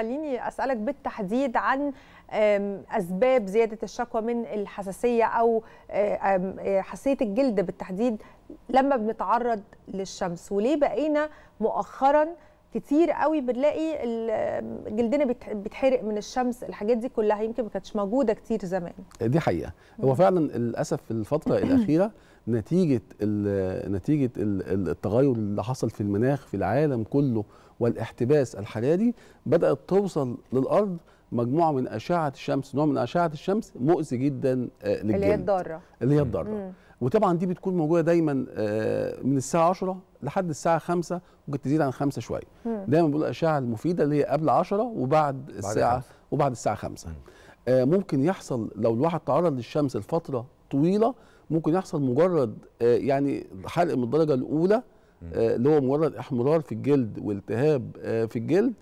خليني اسالك بالتحديد عن اسباب زياده الشكوى من الحساسيه او حساسيه الجلد بالتحديد لما بنتعرض للشمس وليه بقينا مؤخرا كتير قوي بنلاقي جلدنا بيتحرق من الشمس الحاجات دي كلها يمكن ما كانتش موجوده كتير زمان دي حقيقه هو فعلا للاسف في الفتره الاخيره نتيجه الـ نتيجه الـ التغير اللي حصل في المناخ في العالم كله والاحتباس الحراري بدات توصل للارض مجموعه من اشعه الشمس نوع من اشعه الشمس مؤذي جدا آه، للجلد اللي هي الضاره اللي هي الضاره وطبعا دي بتكون موجوده دايما آه، من الساعه 10 لحد الساعه 5 ممكن تزيد عن 5 شويه دايما بقول الاشعه المفيده اللي هي قبل 10 وبعد الساعه وبعد الساعه 5 ممكن يحصل لو الواحد تعرض للشمس لفتره طويله ممكن يحصل مجرد آه، يعني حرق من الدرجه الاولى اللي هو مجرد احمرار في الجلد والتهاب في الجلد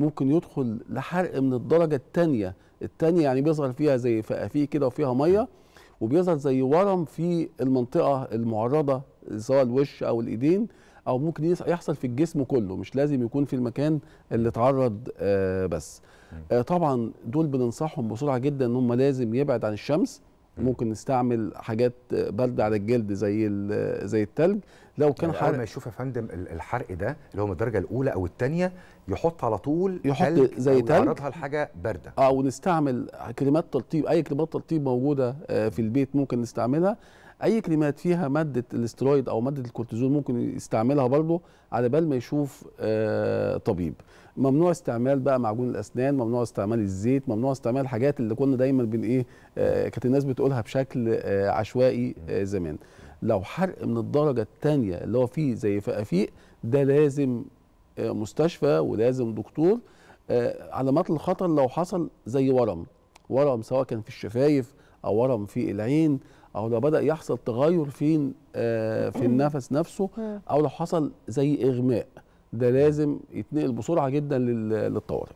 ممكن يدخل لحرق من الدرجه الثانيه الثانيه يعني بيظهر فيها زي فيه كده وفيها ميه وبيظهر زي ورم في المنطقه المعرضه سواء الوش او الايدين او ممكن يحصل في الجسم كله مش لازم يكون في المكان اللي اتعرض آه، بس آه، طبعا دول بننصحهم بسرعه جدا ان هم لازم يبعد عن الشمس ممكن نستعمل حاجات بارده على الجلد زي زي التلج لو يعني كان حرق ما يشوف يا فندم الحرق ده اللي هو من الدرجه الاولى او الثانيه يحط على طول يحط تلج زي تلج يعرضها لحاجه بارده اه ونستعمل كريمات ترطيب اي كريمات ترطيب موجوده آه، في البيت ممكن نستعملها اي كريمات فيها ماده الاسترويد او ماده الكورتيزون ممكن يستعملها برضه على بال ما يشوف آه، طبيب ممنوع استعمال بقى معجون الاسنان ممنوع استعمال الزيت ممنوع استعمال الحاجات اللي كنا دايما بن ايه آه، كانت الناس بتقولها بشكل آه، عشوائي آه، زمان لو حرق من الدرجه الثانيه اللي هو فيه زي فقافيق ده لازم مستشفى ولازم دكتور علامات الخطر لو حصل زي ورم ورم سواء كان في الشفايف او ورم في العين او لو بدا يحصل تغير فين في النفس نفسه او لو حصل زي اغماء ده لازم يتنقل بسرعه جدا للطوارئ